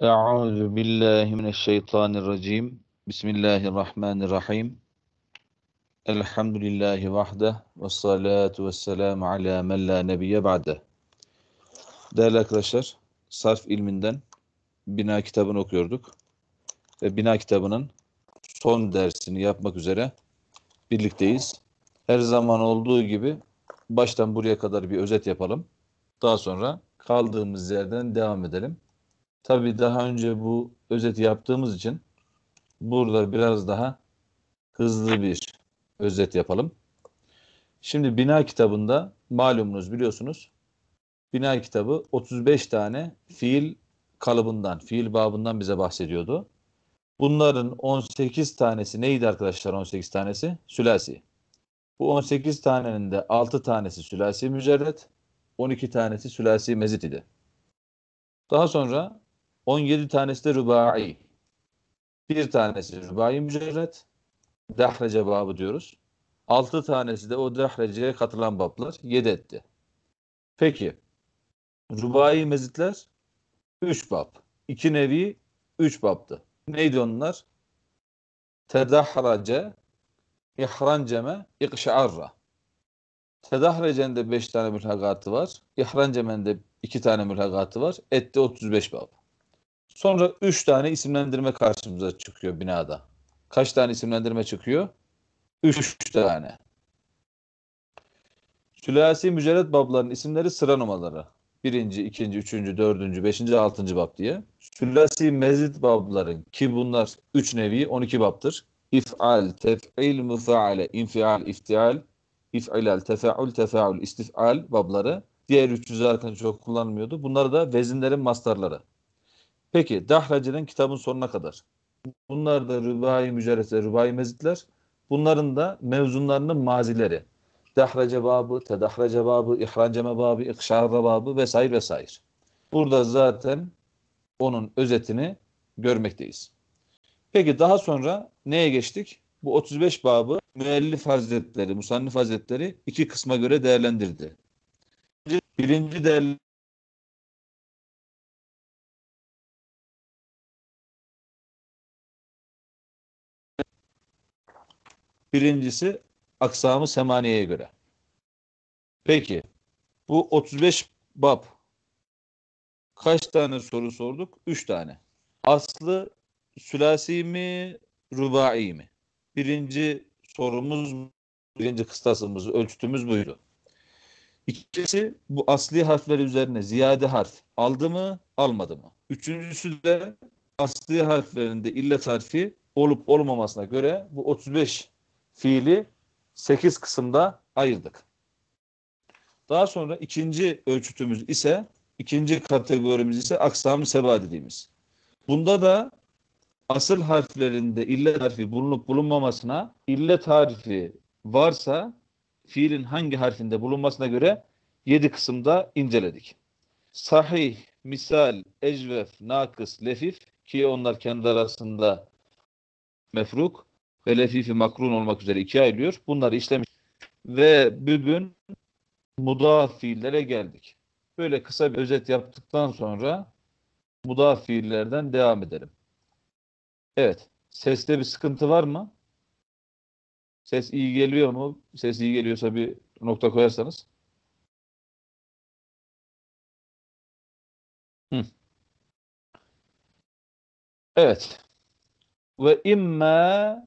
Euzu billahi mineşşeytanirracim. Bismillahirrahmanirrahim. Elhamdülillahi vahde ve salatu ve selamu ala men la nebiye ba'de. Değerli arkadaşlar, sarf ilminden bina kitabını okuyorduk. Ve bina kitabının son dersini yapmak üzere birlikteyiz. Her zaman olduğu gibi baştan buraya kadar bir özet yapalım. Daha sonra kaldığımız yerden devam edelim. Tabii daha önce bu özeti yaptığımız için burada biraz daha hızlı bir özet yapalım. Şimdi bina kitabında malumunuz biliyorsunuz bina kitabı 35 tane fiil kalıbından, fiil babından bize bahsediyordu. Bunların 18 tanesi neydi arkadaşlar 18 tanesi? Sülasi. Bu 18 tanenin de 6 tanesi sülasi mücerret, 12 tanesi sülasi mezit idi. Daha sonra 17 tanesi de rubai. Bir tanesi rubai mücerret. Dahrece babı diyoruz. 6 tanesi de o dahreceye katılan bablar 7 etti. Peki rubai mezitler 3 bab. 2 nevi 3 babdı. Neydi onlar? Tedahrace, ihranceme, ikşarra. Tedahrece'nin de 5 tane mülhakatı var. İhranceme'nin de 2 tane mülhakatı var. Etti 35 bab. Sonra 3 tane isimlendirme karşımıza çıkıyor binada. Kaç tane isimlendirme çıkıyor? 3 tane. Sülasi mücerret babların isimleri sıra numaraları. Birinci, ikinci, üçüncü, dördüncü, beşinci, altıncı bab diye. Sülasi mezit babların ki bunlar üç nevi, on iki babdır. İf'al, tef'il, müfa'ale, infial, iftial, if'ilal, tefa'ul, tefa'ul, istif'al babları. Diğer 300 zaten çok kullanmıyordu. Bunlar da vezinlerin mastarları. Peki Dahlacı'dan kitabın sonuna kadar. Bunlar da rübai mücerretler, rübai mezitler. Bunların da mevzunlarının mazileri. Dahrace babı, tedahrace babı, ihranceme babı, ikşarra babı vesaire vesaire. Burada zaten onun özetini görmekteyiz. Peki daha sonra neye geçtik? Bu 35 babı müellif hazretleri, musannif hazretleri iki kısma göre değerlendirdi. Birinci değerlendirme Birincisi aksamı semaniyeye göre. Peki bu 35 bab kaç tane soru sorduk? 3 tane. Aslı sülasi mi, rubai mi? Birinci sorumuz, birinci kıstasımız, ölçütümüz buydu. İkincisi bu asli harfler üzerine ziyade harf aldı mı, almadı mı? Üçüncüsü de asli harflerinde illet harfi olup olmamasına göre bu 35 fiili 8 kısımda ayırdık. Daha sonra ikinci ölçütümüz ise, ikinci kategorimiz ise aksam seba dediğimiz. Bunda da asıl harflerinde illet harfi bulunup bulunmamasına, illet harfi varsa fiilin hangi harfinde bulunmasına göre 7 kısımda inceledik. Sahih, misal, ecvef, nakıs, lefif ki onlar kendi arasında mefruk ve lefifi makrun olmak üzere iki ayrılıyor. Bunları işlemiş ve bugün mudaf geldik. Böyle kısa bir özet yaptıktan sonra mudaf devam edelim. Evet. Seste bir sıkıntı var mı? Ses iyi geliyor mu? Ses iyi geliyorsa bir nokta koyarsanız. Hı. Evet. Ve imma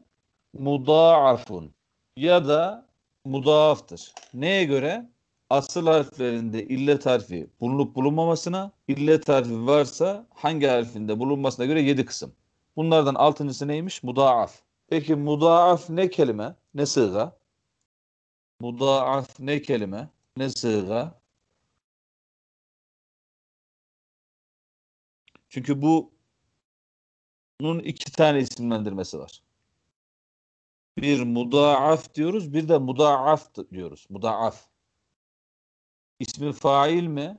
mudaafun ya da mudaaftır. Neye göre? Asıl harflerinde illet harfi bulunup bulunmamasına, illet harfi varsa hangi harfinde bulunmasına göre yedi kısım. Bunlardan altıncısı neymiş? Mudaaf. Peki mudaaf ne kelime? Ne sığga? Mudaaf ne kelime? Ne sığga? Çünkü bu bunun iki tane isimlendirmesi var. Bir mudaaf diyoruz, bir de mudaaf diyoruz. Mudaaf. İsmi fail mi?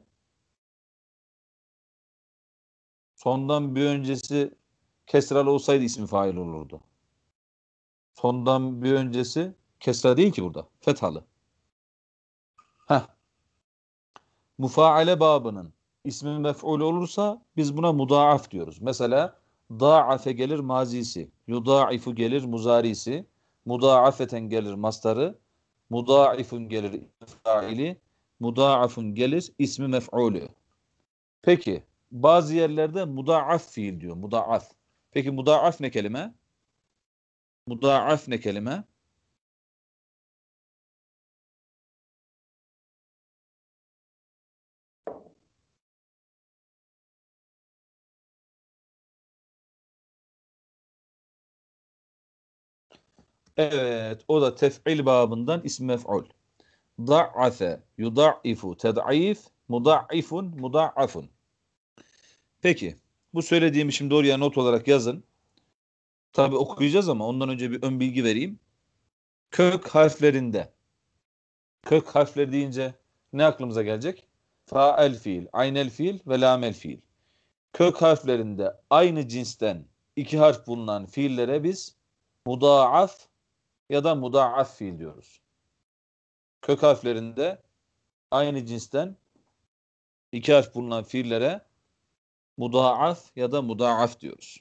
Sondan bir öncesi kesral olsaydı ismi fail olurdu. Sondan bir öncesi kesra değil ki burada. Fethalı. Heh. Mufaale babının ismi mef'ul olursa biz buna mudaaf diyoruz. Mesela da'afe gelir mazisi, yudaifu gelir muzarisi, mudaafeten gelir mastarı, mudaifun gelir faili, mudaafun gelir ismi mef'ulü. Peki bazı yerlerde mudaaf fiil diyor. Mudaaf. Peki mudaaf ne kelime? Mudaaf ne kelime? Evet o da tef'il babından isim mef'ul. Da'afe yudaifu ted'if muda'ifun muda'afun. Peki bu söylediğimi şimdi oraya not olarak yazın. Tabi okuyacağız ama ondan önce bir ön bilgi vereyim. Kök harflerinde kök harfleri deyince ne aklımıza gelecek? Fa'el fiil, aynel fiil ve lamel fiil. Kök harflerinde aynı cinsten iki harf bulunan fiillere biz mudaaf ya da muda'af fiil diyoruz. Kök harflerinde aynı cinsten iki harf bulunan fiillere muda'af ya da muda'af diyoruz.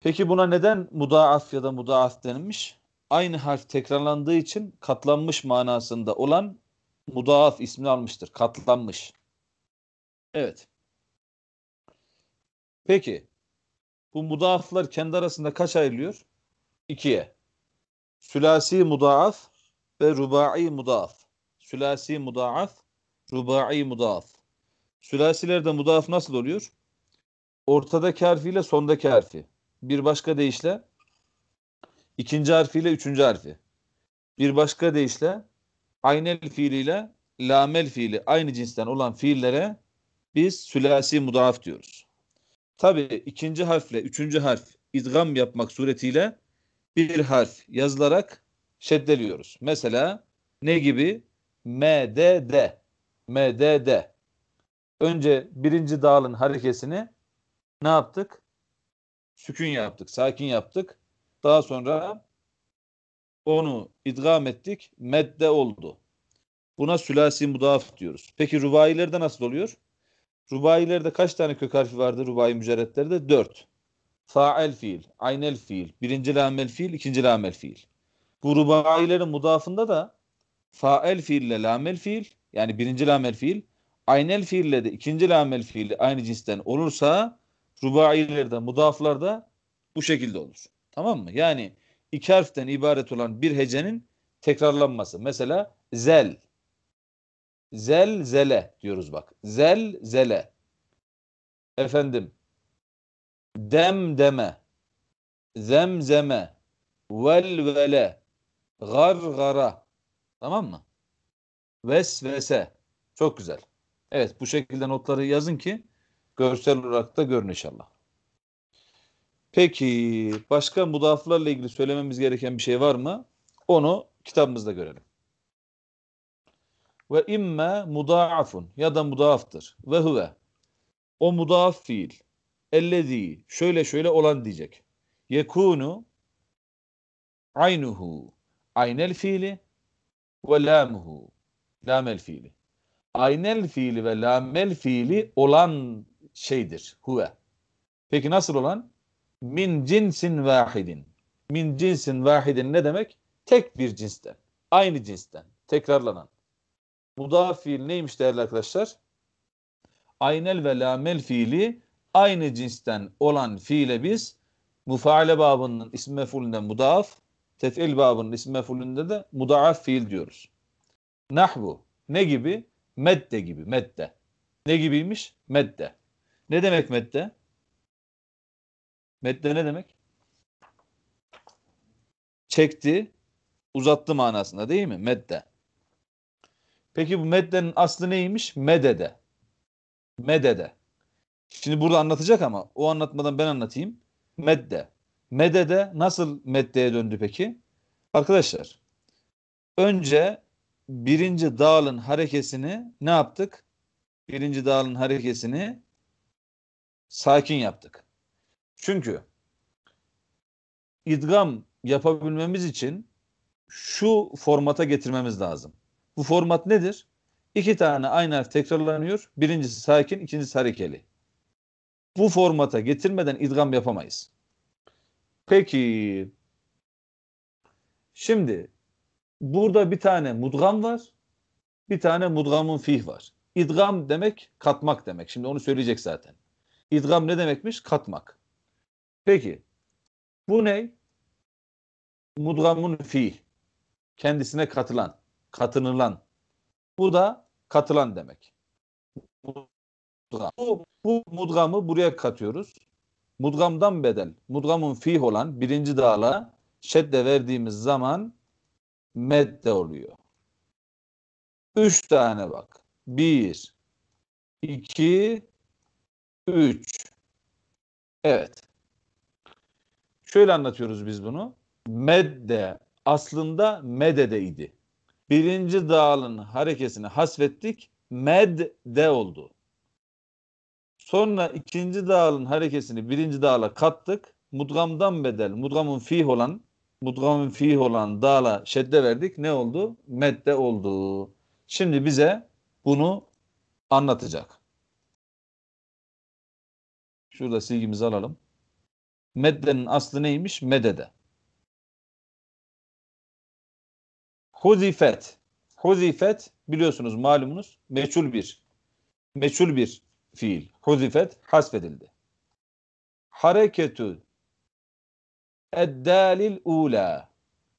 Peki buna neden muda'af ya da muda'af denilmiş? Aynı harf tekrarlandığı için katlanmış manasında olan muda'af ismini almıştır. Katlanmış. Evet. Peki bu muda'aflar kendi arasında kaç ayrılıyor? ikiye. Sülasi mudaaf ve rubai mudaaf. Sülasi mudaaf, rubai mudaaf. Sülasilerde mudaaf nasıl oluyor? Ortadaki harfiyle sondaki harfi. Bir başka deyişle ikinci harfiyle üçüncü harfi. Bir başka deyişle aynel fiiliyle lamel fiili aynı cinsten olan fiillere biz sülasi mudaaf diyoruz. Tabi ikinci harfle üçüncü harf idgam yapmak suretiyle bir harf yazılarak şeddeliyoruz. Mesela ne gibi? MDD. MDD. Önce birinci dalın harekesini ne yaptık? Sükün yaptık, sakin yaptık. Daha sonra onu idgam ettik, medde oldu. Buna sülasi mudaf diyoruz. Peki rubayilerde nasıl oluyor? Rubayilerde kaç tane kök harfi vardı rubai mücerretlerde? Dört. Fa'el fiil, aynel fiil, birinci lamel fiil, ikinci lamel fiil. Bu rubailerin mudafında da fa'el fiil ile lamel fiil yani birinci lamel fiil aynel fiil ile de ikinci lamel fiil aynı cinsten olursa rubailerde, mudaflarda bu şekilde olur. Tamam mı? Yani iki harften ibaret olan bir hecenin tekrarlanması. Mesela zel. Zel zele diyoruz bak. Zel zele. Efendim demdeme, zemzeme, velvele, gargara. Tamam mı? Vesvese. Çok güzel. Evet bu şekilde notları yazın ki görsel olarak da görün inşallah. Peki başka mudaflarla ilgili söylememiz gereken bir şey var mı? Onu kitabımızda görelim. Ve imme mudaafun ya da mudaaftır. Ve huve. O mudaaf fiil. Ellezi şöyle şöyle olan diyecek. Yekunu aynuhu aynel fiili ve lamuhu lamel fiili. Aynel fiili ve lamel fiili olan şeydir. Huve. Peki nasıl olan? Min cinsin vahidin. Min cinsin vahidin ne demek? Tek bir cinsten. Aynı cinsten. Tekrarlanan. Mudaf fiil neymiş değerli arkadaşlar? Aynel ve lamel fiili aynı cinsten olan fiile biz mufaale babının isim mefulünde mudaaf, tef'il babının isim mefulünde de mudaaf fiil diyoruz. Nahbu ne gibi? Medde gibi, medde. Ne gibiymiş? Medde. Ne demek medde? Medde ne demek? Çekti, uzattı manasında değil mi? Medde. Peki bu meddenin aslı neymiş? Medede. Medede. Şimdi burada anlatacak ama o anlatmadan ben anlatayım. Medde. de nasıl meddeye döndü peki? Arkadaşlar önce birinci dağılın harekesini ne yaptık? Birinci dağılın harekesini sakin yaptık. Çünkü idgam yapabilmemiz için şu formata getirmemiz lazım. Bu format nedir? İki tane aynı harf tekrarlanıyor. Birincisi sakin, ikincisi harekeli bu formata getirmeden idgam yapamayız. Peki. Şimdi burada bir tane mudgam var. Bir tane mudgamın fih var. İdgam demek katmak demek. Şimdi onu söyleyecek zaten. İdgam ne demekmiş? Katmak. Peki. Bu ne? Mudgamın fih. Kendisine katılan, katınılan. Bu da katılan demek. Bu, bu mudgamı buraya katıyoruz. Mudgamdan bedel. Mudgamın fih olan birinci dağla şedde verdiğimiz zaman medde oluyor. Üç tane bak. Bir, iki, üç. Evet. Şöyle anlatıyoruz biz bunu. Medde aslında idi. Birinci dağılın harekesini hasfettik. Medde oldu. Sonra ikinci dağılın harekesini birinci dağla kattık. Mudgamdan bedel, mudgamın fih olan, mudgamın fih olan dağla şedde verdik. Ne oldu? Medde oldu. Şimdi bize bunu anlatacak. Şurada silgimizi alalım. Meddenin aslı neymiş? Medede. Huzifet. Huzifet biliyorsunuz malumunuz meçhul bir. Meçhul bir fiil huzifet hasfedildi. Hareketü eddalil ula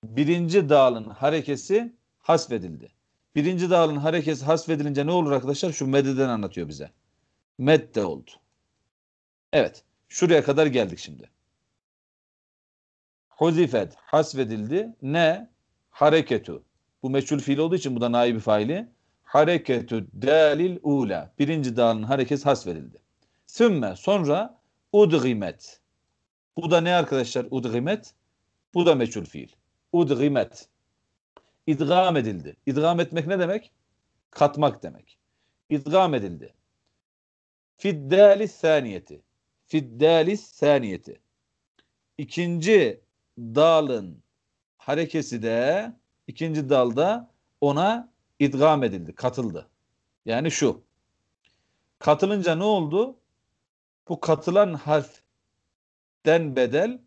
birinci dalın harekesi hasfedildi. Birinci dalın harekesi hasfedilince ne olur arkadaşlar? Şu mededen anlatıyor bize. Medde oldu. Evet. Şuraya kadar geldik şimdi. Huzifet hasfedildi. Ne? Hareketu. Bu meçhul fiil olduğu için bu da naibi faili hareketü delil ula. Birinci dalın hareketi hasfedildi. Sümme sonra udgimet. Bu da ne arkadaşlar? Udgimet. Bu da meçhul fiil. Udgimet. İdgam edildi. İdgam etmek ne demek? Katmak demek. İdgam edildi. Fiddalis saniyeti. Fiddalis saniyeti. İkinci dalın harekesi de ikinci dalda ona idgam edildi, katıldı. Yani şu. Katılınca ne oldu? Bu katılan harfden bedel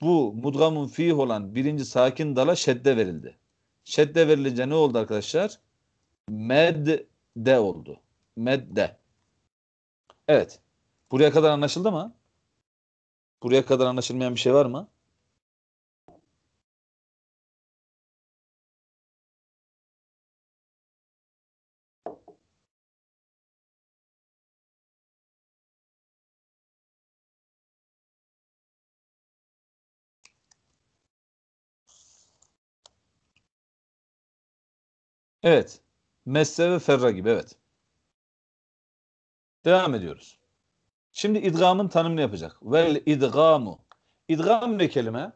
bu mudgamun fiih olan birinci sakin dala şedde verildi. Şedde verilince ne oldu arkadaşlar? Medde oldu. Medde. Evet. Buraya kadar anlaşıldı mı? Buraya kadar anlaşılmayan bir şey var mı? Evet. Messe ve ferra gibi evet. Devam ediyoruz. Şimdi idgamın tanımını yapacak. Vel idgamu. İdgam ne kelime?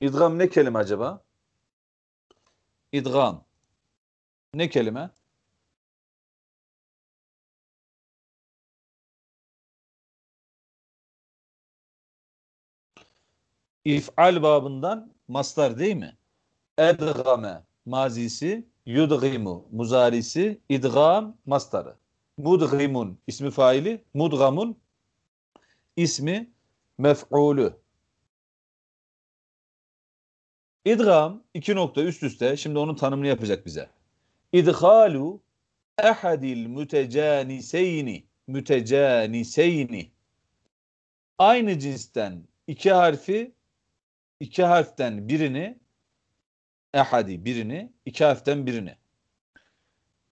İdgam ne kelime acaba? İdgam. Ne kelime? İf'al babından mastar değil mi? Edgame mazisi Yudgimu muzarisi idgam mastarı. Mudgimun ismi faili. Mudgamun ismi mef'ulü. İdgam iki nokta üst üste şimdi onun tanımını yapacak bize. İdhalu ehadil mütecaniseyni mütecaniseyni aynı cinsten iki harfi iki harften birini ehadi birini, iki harften birini.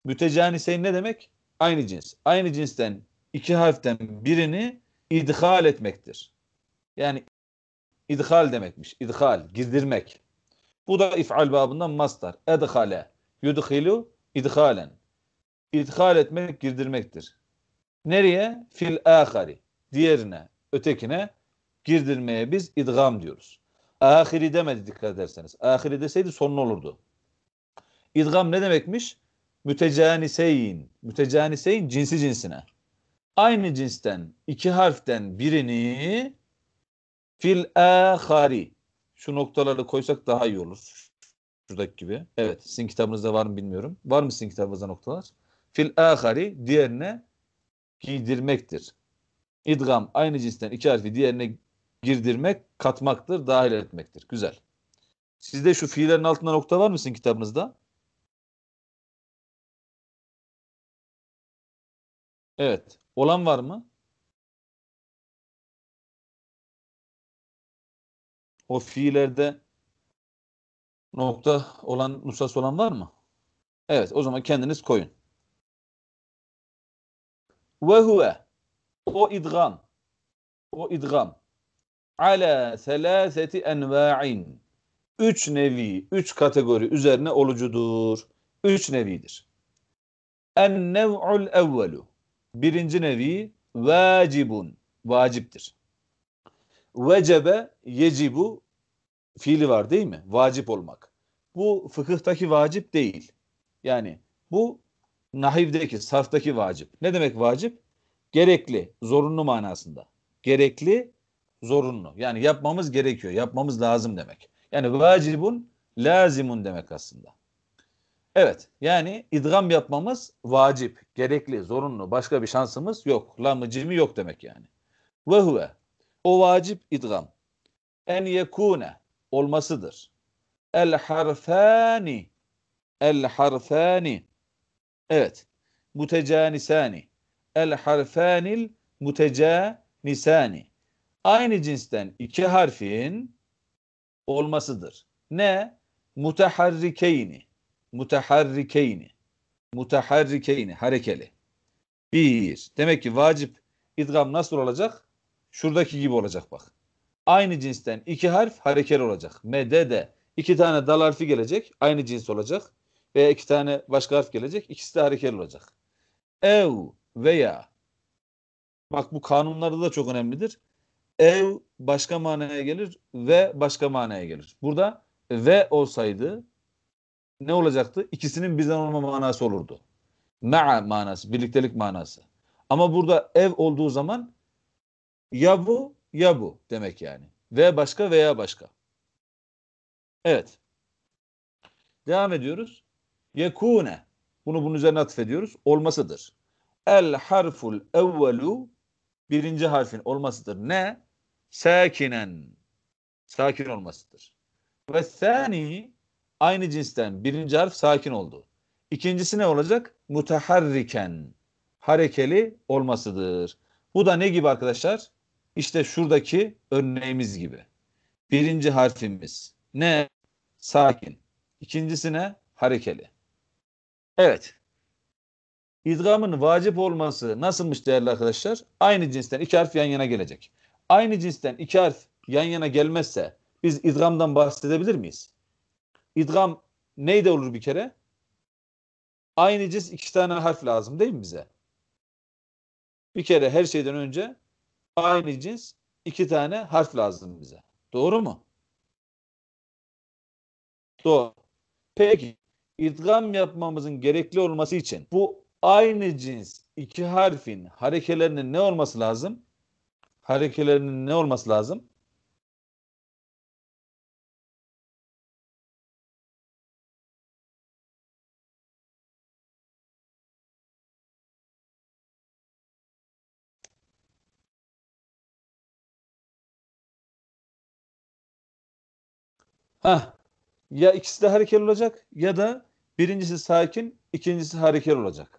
Mütecaniseyn ne demek? Aynı cins. Aynı cinsten iki harften birini idhal etmektir. Yani idhal demekmiş. İdhal, girdirmek. Bu da if'al babından mastar. Edhale, yudhilu, idhalen. İdhal etmek, girdirmektir. Nereye? Fil ahari. Diğerine, ötekine girdirmeye biz idgam diyoruz. Ahiri demedi dikkat ederseniz. Ahiri deseydi son olurdu. İdgam ne demekmiş? Mütecaniseyn. Mütecaniseyn cinsi cinsine. Aynı cinsten iki harften birini fil ahari. Şu noktaları koysak daha iyi olur. Şuradaki gibi. Evet. Sizin kitabınızda var mı bilmiyorum. Var mı sizin kitabınızda noktalar? Fil ahari diğerine giydirmektir. İdgam aynı cinsten iki harfi diğerine girdirmek, katmaktır, dahil etmektir. Güzel. Sizde şu fiillerin altında nokta var mısın kitabınızda? Evet. Olan var mı? O fiillerde nokta olan, nusas olan var mı? Evet. O zaman kendiniz koyun. Ve huve. O idgam. O idgam ala selaseti enva'in. Üç nevi, üç kategori üzerine olucudur. Üç nevidir. En nev'ul evvelu. Birinci nevi vacibun. Vaciptir. Vecebe yecibu fiili var değil mi? Vacip olmak. Bu fıkıhtaki vacip değil. Yani bu nahivdeki, sarftaki vacip. Ne demek vacip? Gerekli, zorunlu manasında. Gerekli zorunlu. Yani yapmamız gerekiyor, yapmamız lazım demek. Yani vacibun lazimun demek aslında. Evet yani idgam yapmamız vacip, gerekli, zorunlu. Başka bir şansımız yok. Lamı cimi yok demek yani. Ve huve o vacip idgam. En yekune olmasıdır. El harfani el harfani evet mutecanisani el harfanil mutecanisani aynı cinsten iki harfin olmasıdır. Ne? Muteharrikeyni. Muteharrikeyni. Muteharrikeyni. Harekeli. Bir. Demek ki vacip idgam nasıl olacak? Şuradaki gibi olacak bak. Aynı cinsten iki harf harekeli olacak. Medede. iki tane dal harfi gelecek. Aynı cins olacak. Veya iki tane başka harf gelecek. İkisi de harekeli olacak. Ev veya Bak bu kanunlarda da çok önemlidir ev başka manaya gelir ve başka manaya gelir. Burada ve olsaydı ne olacaktı? İkisinin birden olma manası olurdu. Ma'a manası, birliktelik manası. Ama burada ev olduğu zaman ya bu ya bu demek yani. Ve başka veya başka. Evet. Devam ediyoruz. Yekune. Bunu bunun üzerine atfediyoruz. Olmasıdır. El harful evvelu birinci harfin olmasıdır. Ne? sakinen sakin olmasıdır. Ve sani aynı cinsten birinci harf sakin oldu. İkincisi ne olacak? Mutaharriken harekeli olmasıdır. Bu da ne gibi arkadaşlar? İşte şuradaki örneğimiz gibi. Birinci harfimiz ne? Sakin. İkincisi ne? Harekeli. Evet. İdgamın vacip olması nasılmış değerli arkadaşlar? Aynı cinsten iki harf yan yana gelecek aynı cinsten iki harf yan yana gelmezse biz idgamdan bahsedebilir miyiz? İdgam neyde olur bir kere? Aynı cins iki tane harf lazım değil mi bize? Bir kere her şeyden önce aynı cins iki tane harf lazım bize. Doğru mu? Doğru. Peki idgam yapmamızın gerekli olması için bu aynı cins iki harfin harekelerinin ne olması lazım? harekelerinin ne olması lazım? Ha, ya ikisi de harekeli olacak ya da birincisi sakin, ikincisi harekeli olacak.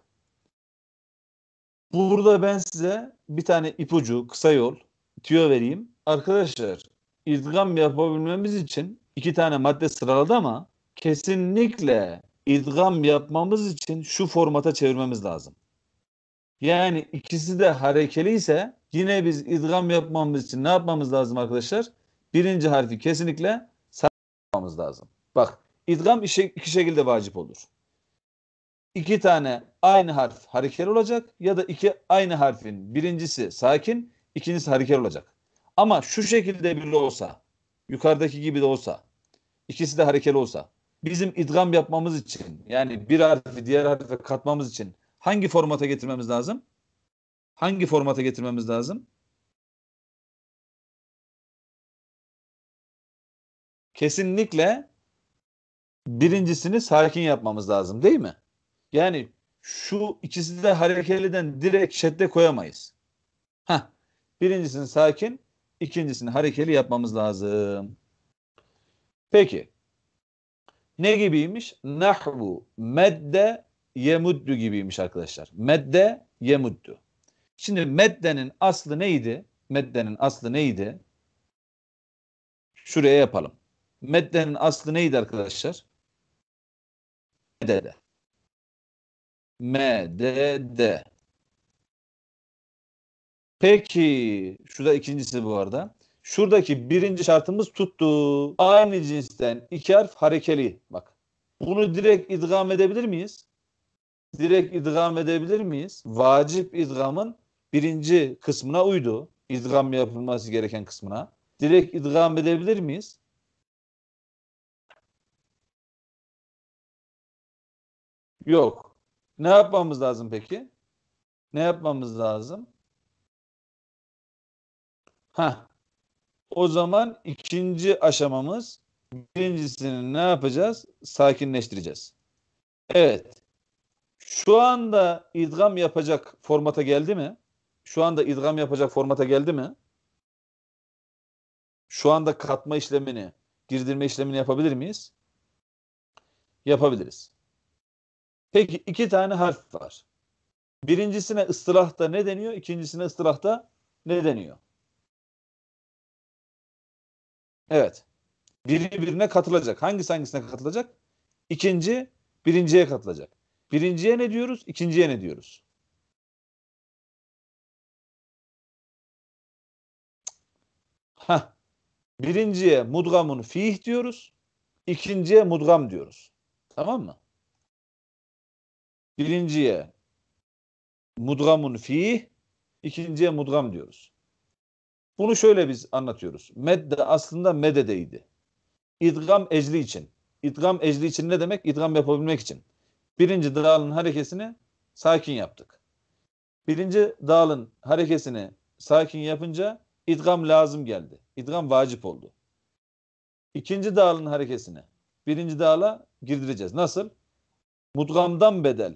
Burada ben size bir tane ipucu, kısa yol, tüyo vereyim. Arkadaşlar idgam yapabilmemiz için iki tane madde sıraladı ama kesinlikle idgam yapmamız için şu formata çevirmemiz lazım. Yani ikisi de harekeli ise yine biz idgam yapmamız için ne yapmamız lazım arkadaşlar? Birinci harfi kesinlikle sağlamamız lazım. Bak idgam iki şekilde vacip olur iki tane aynı harf hareker olacak ya da iki aynı harfin birincisi sakin, ikincisi hareker olacak. Ama şu şekilde bile olsa, yukarıdaki gibi de olsa, ikisi de harekeli olsa, bizim idgam yapmamız için yani bir harfi diğer harfe katmamız için hangi formata getirmemiz lazım? Hangi formata getirmemiz lazım? Kesinlikle birincisini sakin yapmamız lazım değil mi? Yani şu ikisi de harekeliden direkt şedde koyamayız. Ha Birincisini sakin, ikincisini harekeli yapmamız lazım. Peki. Ne gibiymiş? Nahvu medde yemuddu gibiymiş arkadaşlar. Medde yemuddu. Şimdi meddenin aslı neydi? Meddenin aslı neydi? Şuraya yapalım. Meddenin aslı neydi arkadaşlar? Medede. M, D, D. Peki, şu ikincisi bu arada. Şuradaki birinci şartımız tuttu. Aynı cinsten iki harf harekeli. Bak. Bunu direkt idgam edebilir miyiz? Direkt idgam edebilir miyiz? Vacip idgamın birinci kısmına uydu. İdgam yapılması gereken kısmına. Direkt idgam edebilir miyiz? Yok. Ne yapmamız lazım peki? Ne yapmamız lazım? Ha. O zaman ikinci aşamamız birincisini ne yapacağız? Sakinleştireceğiz. Evet. Şu anda idgam yapacak formata geldi mi? Şu anda idgam yapacak formata geldi mi? Şu anda katma işlemini, girdirme işlemini yapabilir miyiz? Yapabiliriz. Peki iki tane harf var. Birincisine ıstırahta ne deniyor? İkincisine ıstırahta ne deniyor? Evet. Biri birbirine katılacak. Hangisi hangisine katılacak? İkinci birinciye katılacak. Birinciye ne diyoruz? İkinciye ne diyoruz? Ha. Birinciye mudgamun fiih diyoruz. İkinciye mudgam diyoruz. Tamam mı? Birinciye mudgamun fi, ikinciye mudgam diyoruz. Bunu şöyle biz anlatıyoruz. Medde aslında mededeydi. İdgam ecli için. İdgam ecli için ne demek? İdgam yapabilmek için. Birinci dalın harekesini sakin yaptık. Birinci dalın harekesini sakin yapınca idgam lazım geldi. İdgam vacip oldu. İkinci dalın harekesini birinci dala girdireceğiz. Nasıl? Mudgamdan bedel.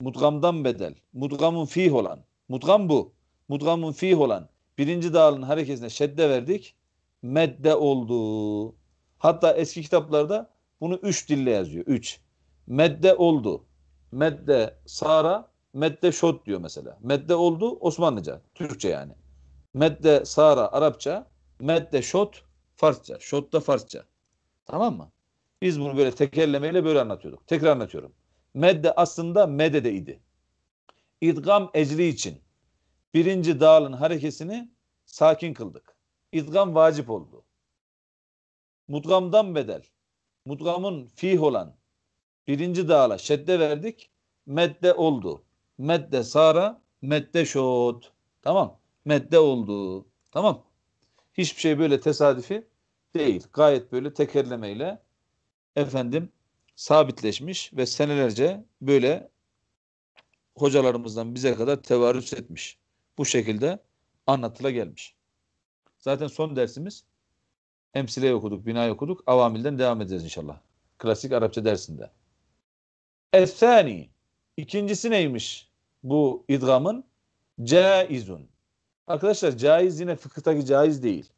Mudgamdan bedel. Mudgamın fih olan. Mudgam bu. Mudgamın fih olan. Birinci dağılın harekesine şedde verdik. Medde oldu. Hatta eski kitaplarda bunu üç dille yazıyor. Üç. Medde oldu. Medde sara, medde şot diyor mesela. Medde oldu Osmanlıca, Türkçe yani. Medde sara Arapça, medde şot Farsça. Şot da Farsça. Tamam mı? Biz bunu böyle tekerlemeyle böyle anlatıyorduk. Tekrar anlatıyorum. Medde aslında medede idi. İdgam ecri için birinci dağılın harekesini sakin kıldık. İdgam vacip oldu. Mudgamdan bedel. Mudgamın fih olan birinci dağla şedde verdik. Medde oldu. Medde sara, medde şot. Tamam. Medde oldu. Tamam. Hiçbir şey böyle tesadüfi değil. Gayet böyle tekerlemeyle efendim sabitleşmiş ve senelerce böyle hocalarımızdan bize kadar tevarüs etmiş. Bu şekilde anlatıla gelmiş. Zaten son dersimiz emsile okuduk, bina okuduk. Avamilden devam edeceğiz inşallah. Klasik Arapça dersinde. Esani. İkincisi neymiş bu idgamın? Caizun. Arkadaşlar caiz yine fıkıhtaki caiz değil.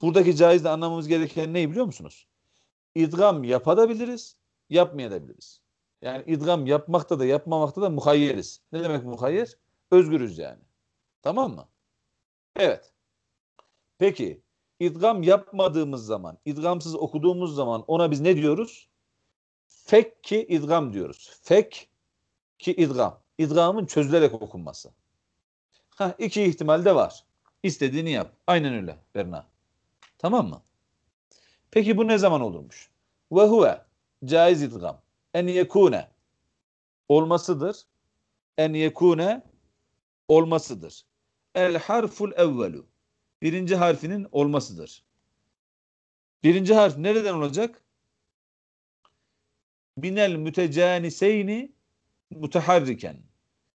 Buradaki caizde anlamamız gereken ne biliyor musunuz? idgam yapabiliriz, yapmayabiliriz. Yani idgam yapmakta da yapmamakta da muhayyeriz. Ne demek muhayyer? Özgürüz yani. Tamam mı? Evet. Peki idgam yapmadığımız zaman, idgamsız okuduğumuz zaman ona biz ne diyoruz? Fek ki idgam diyoruz. Fek ki idgam. İdgamın çözülerek okunması. Ha iki ihtimal de var. İstediğini yap. Aynen öyle Berna. Tamam mı? Peki bu ne zaman olurmuş? Ve huve caiz idgam en yekune olmasıdır. En yekune olmasıdır. El harful evvelu birinci harfinin olmasıdır. Birinci harf nereden olacak? Minel mütecaniseyni müteharriken.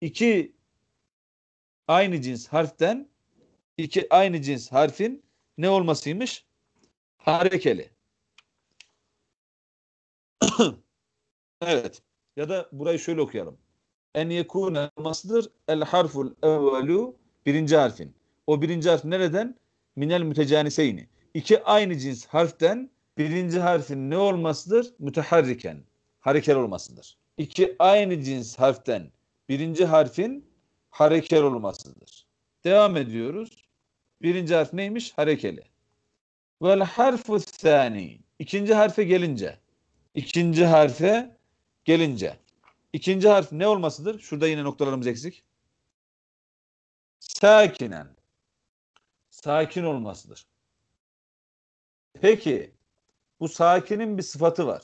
İki aynı cins harften iki aynı cins harfin ne olmasıymış? Harekeli. evet. Ya da burayı şöyle okuyalım. En yekune masdır el harful evvelu birinci harfin. O birinci harf nereden? Minel mütecaniseyni. İki aynı cins harften birinci harfin ne olmasıdır? Müteharriken. Harekel olmasıdır. İki aynı cins harften birinci harfin harekel olmasıdır. Devam ediyoruz. Birinci harf neymiş? Harekeli. Vel harfu sani. İkinci harfe gelince. İkinci harfe gelince. İkinci harf ne olmasıdır? Şurada yine noktalarımız eksik. Sakinen. Sakin olmasıdır. Peki bu sakinin bir sıfatı var.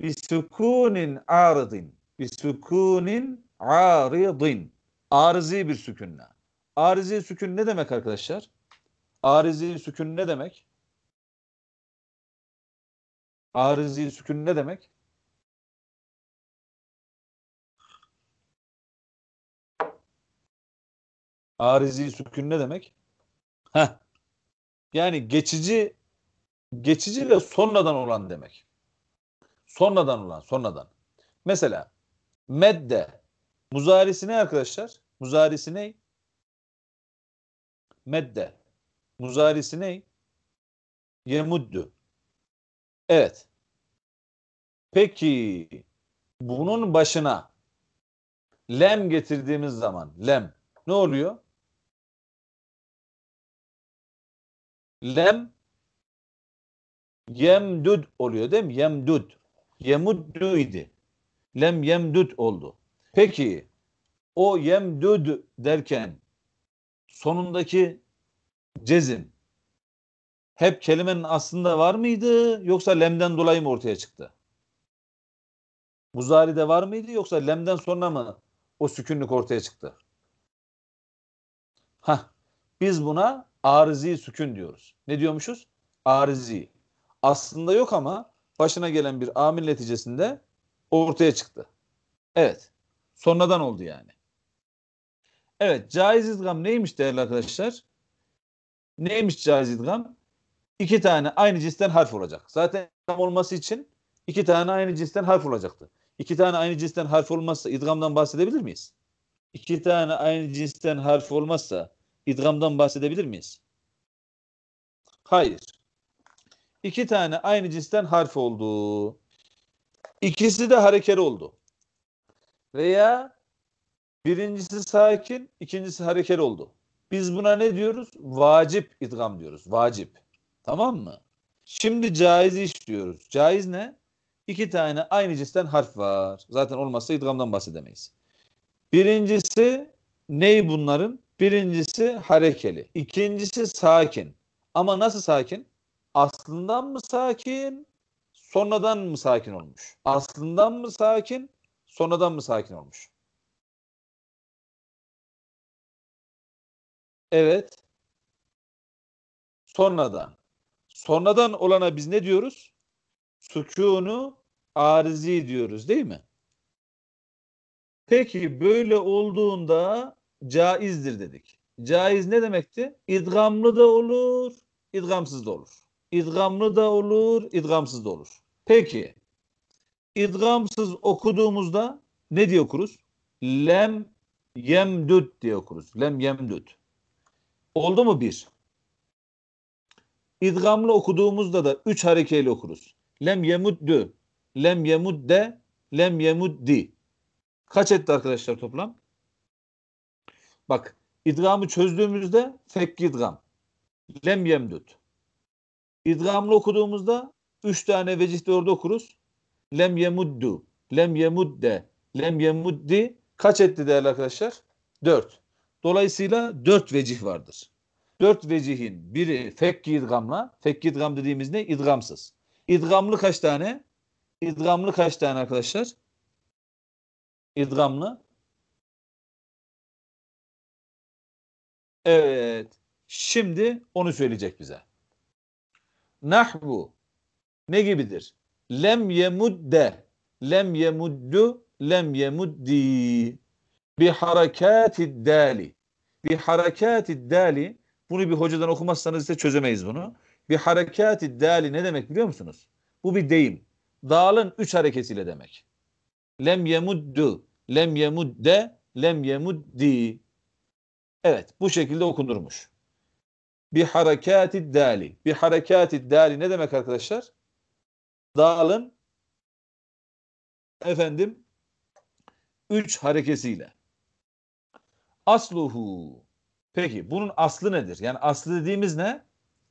Bir sükunin aridin. Bir sükunin aridin. Arızi bir sükünle. Arızi sükün ne demek arkadaşlar? Arızi sükün ne demek? Arızi sükun ne demek? Arızi sükun ne demek? Ha, Yani geçici geçici ve sonradan olan demek. Sonradan olan, sonradan. Mesela medde muzarisi ne arkadaşlar? Muzarisi ne? Medde. Muzarisi ne? Yemuddu. Evet. Peki bunun başına lem getirdiğimiz zaman lem ne oluyor? Lem yemdud oluyor değil mi? Yemdud. Yemuddu idi. Lem yemdud oldu. Peki o yemdud derken sonundaki cezim hep kelimenin aslında var mıydı yoksa lemden dolayı mı ortaya çıktı? Muzari'de var mıydı yoksa lemden sonra mı o sükünlük ortaya çıktı? Ha biz buna arızi sükün diyoruz. Ne diyormuşuz? Arızi. Aslında yok ama başına gelen bir amil neticesinde ortaya çıktı. Evet. Sonradan oldu yani. Evet. Caiz idgam neymiş değerli arkadaşlar? Neymiş caiz idgam? iki tane aynı cinsten harf olacak. Zaten idgam olması için iki tane aynı cinsten harf olacaktı. İki tane aynı cinsten harf olmazsa idgamdan bahsedebilir miyiz? İki tane aynı cinsten harf olmazsa idgamdan bahsedebilir miyiz? Hayır. İki tane aynı cinsten harf oldu. İkisi de harekeli oldu. Veya birincisi sakin, ikincisi harekeli oldu. Biz buna ne diyoruz? Vacip idgam diyoruz. Vacip. Tamam mı? Şimdi caizi işliyoruz. Caiz ne? İki tane aynı cinsten harf var. Zaten olmazsa idgamdan bahsedemeyiz. Birincisi ney bunların? Birincisi harekeli. İkincisi sakin. Ama nasıl sakin? Aslından mı sakin? Sonradan mı sakin olmuş? Aslından mı sakin? Sonradan mı sakin olmuş? Evet. Sonradan. Sonradan olana biz ne diyoruz? Sükûnu arizi diyoruz değil mi? Peki böyle olduğunda caizdir dedik. Caiz ne demekti? İdgamlı da olur, idgamsız da olur. İdgamlı da olur, idgamsız da olur. Peki idgamsız okuduğumuzda ne diye okuruz? Lem yemdüt diye okuruz. Lem yemdüt. Oldu mu bir? İdgamlı okuduğumuzda da üç harekeyle okuruz. Lem yemuddu, lem yemudde, lem yemuddi. Kaç etti arkadaşlar toplam? Bak idgamı çözdüğümüzde fek idgam. Lem yemdut. İdgamlı okuduğumuzda üç tane vecih orada okuruz. Lem yemuddu, lem yemudde, lem yemuddi. Kaç etti değerli arkadaşlar? Dört. Dolayısıyla dört vecih vardır dört vecihin biri fekki idgamla. Fekki idgam dediğimiz ne? İdgamsız. İdgamlı kaç tane? İdgamlı kaç tane arkadaşlar? İdgamlı. Evet. Şimdi onu söyleyecek bize. Nahbu, ne gibidir? Lem yemudde lem yemuddu lem yemuddi bi harekati dali bi harekati dali bunu bir hocadan okumazsanız ise çözemeyiz bunu. Bir harekati dali ne demek biliyor musunuz? Bu bir deyim. Dalın üç hareketiyle demek. Lem yemuddu, lem yemudde, lem yemuddi. Evet bu şekilde okunurmuş. Bir harekati dali. Bir harekati dali ne demek arkadaşlar? Dalın efendim üç harekesiyle. Asluhu Peki bunun aslı nedir? Yani aslı dediğimiz ne?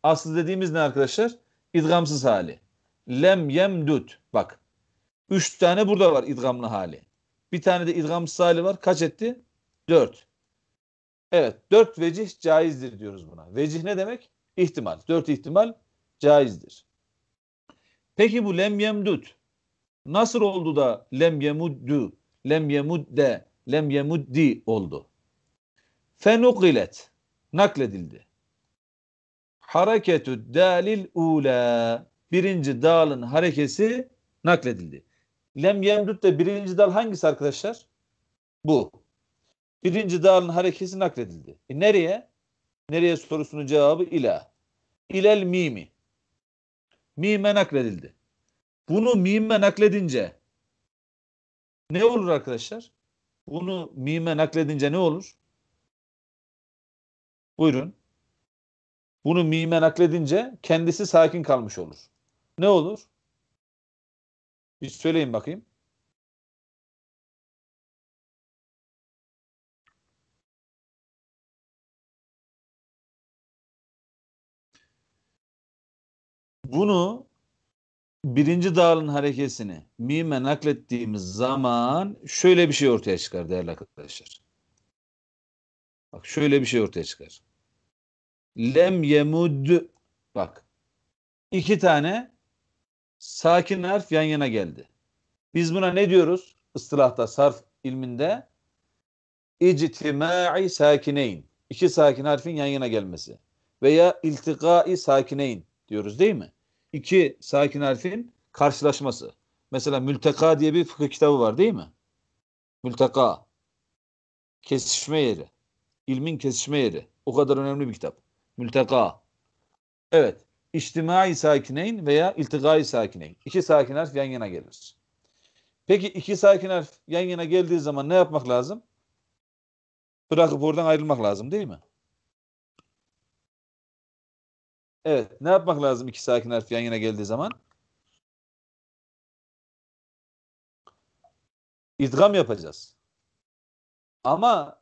Aslı dediğimiz ne arkadaşlar? İdgamsız hali. Lem yem düt Bak. Üç tane burada var idgamlı hali. Bir tane de idgamsız hali var. Kaç etti? Dört. Evet. Dört vecih caizdir diyoruz buna. Vecih ne demek? İhtimal. Dört ihtimal caizdir. Peki bu lem yem düt nasıl oldu da lem yemuddu, lem yemudde, lem yemuddi oldu? fenukilet nakledildi. Hareketü dalil ula birinci dalın harekesi nakledildi. Lem yemdut de birinci dal hangisi arkadaşlar? Bu. Birinci dalın harekesi nakledildi. E nereye? Nereye sorusunun cevabı ila. İlel mimi. Mime nakledildi. Bunu mime nakledince ne olur arkadaşlar? Bunu mime nakledince ne olur? Buyurun. Bunu mime nakledince kendisi sakin kalmış olur. Ne olur? Bir söyleyin bakayım. Bunu birinci dağılın harekesini mime naklettiğimiz zaman şöyle bir şey ortaya çıkar değerli arkadaşlar. Bak şöyle bir şey ortaya çıkar lem yemud bak iki tane sakin harf yan yana geldi. Biz buna ne diyoruz? Istilahta sarf ilminde ictimai sakineyn. İki sakin harfin yan yana gelmesi veya iltikai sakineyn diyoruz değil mi? İki sakin harfin karşılaşması. Mesela mülteka diye bir fıkıh kitabı var değil mi? Mülteka. Kesişme yeri. İlmin kesişme yeri. O kadar önemli bir kitap. Mülteka. Evet. İçtimai sakineyn veya iltigai sakineyn. İki sakin harf yan yana gelir. Peki iki sakin harf yan yana geldiği zaman ne yapmak lazım? Bırakıp oradan ayrılmak lazım değil mi? Evet. Ne yapmak lazım iki sakin harf yan yana geldiği zaman? İdgam yapacağız. Ama